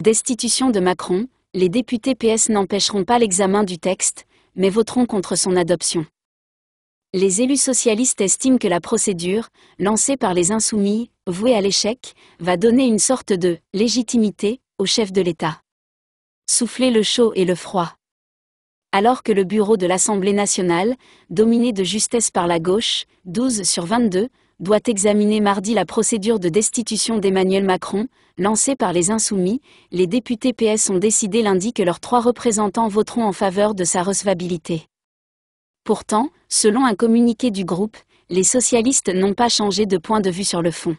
Destitution de Macron, les députés PS n'empêcheront pas l'examen du texte, mais voteront contre son adoption. Les élus socialistes estiment que la procédure, lancée par les insoumis, vouée à l'échec, va donner une sorte de légitimité au chef de l'État. Souffler le chaud et le froid. Alors que le bureau de l'Assemblée nationale, dominé de justesse par la gauche, 12 sur 22, doit examiner mardi la procédure de destitution d'Emmanuel Macron, lancée par les Insoumis, les députés PS ont décidé lundi que leurs trois représentants voteront en faveur de sa recevabilité. Pourtant, selon un communiqué du groupe, les socialistes n'ont pas changé de point de vue sur le fond.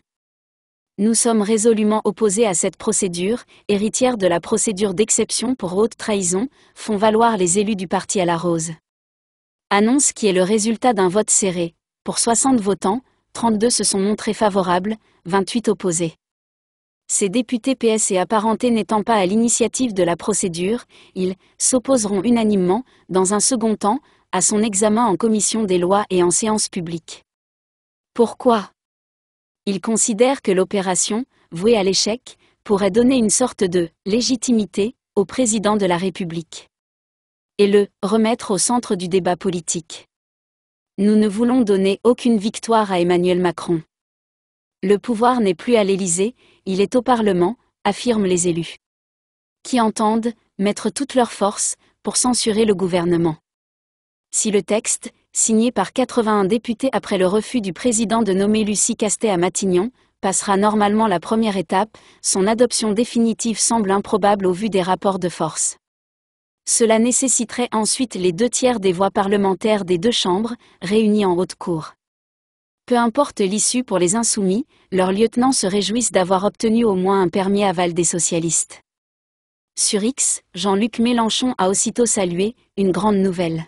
Nous sommes résolument opposés à cette procédure, héritière de la procédure d'exception pour haute trahison, font valoir les élus du parti à la rose. Annonce qui est le résultat d'un vote serré, pour 60 votants, 32 se sont montrés favorables, 28 opposés. Ces députés PS et apparentés n'étant pas à l'initiative de la procédure, ils s'opposeront unanimement, dans un second temps, à son examen en commission des lois et en séance publique. Pourquoi Ils considèrent que l'opération, vouée à l'échec, pourrait donner une sorte de légitimité au président de la République et le remettre au centre du débat politique. Nous ne voulons donner aucune victoire à Emmanuel Macron. Le pouvoir n'est plus à l'Élysée, il est au Parlement, affirment les élus. Qui entendent mettre toutes leurs forces pour censurer le gouvernement. Si le texte, signé par 81 députés après le refus du président de nommer Lucie Castet à Matignon, passera normalement la première étape, son adoption définitive semble improbable au vu des rapports de force. Cela nécessiterait ensuite les deux tiers des voix parlementaires des deux chambres, réunies en haute cour. Peu importe l'issue pour les insoumis, leurs lieutenants se réjouissent d'avoir obtenu au moins un permis aval des socialistes. Sur X, Jean-Luc Mélenchon a aussitôt salué une grande nouvelle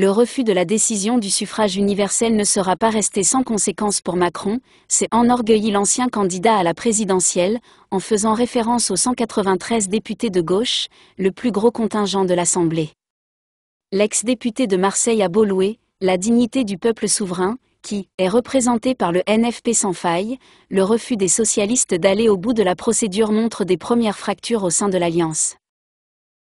le refus de la décision du suffrage universel ne sera pas resté sans conséquence pour Macron, s'est enorgueilli l'ancien candidat à la présidentielle, en faisant référence aux 193 députés de gauche, le plus gros contingent de l'Assemblée. L'ex-député de Marseille a beau louer la dignité du peuple souverain, qui est représenté par le NFP sans faille, le refus des socialistes d'aller au bout de la procédure montre des premières fractures au sein de l'Alliance.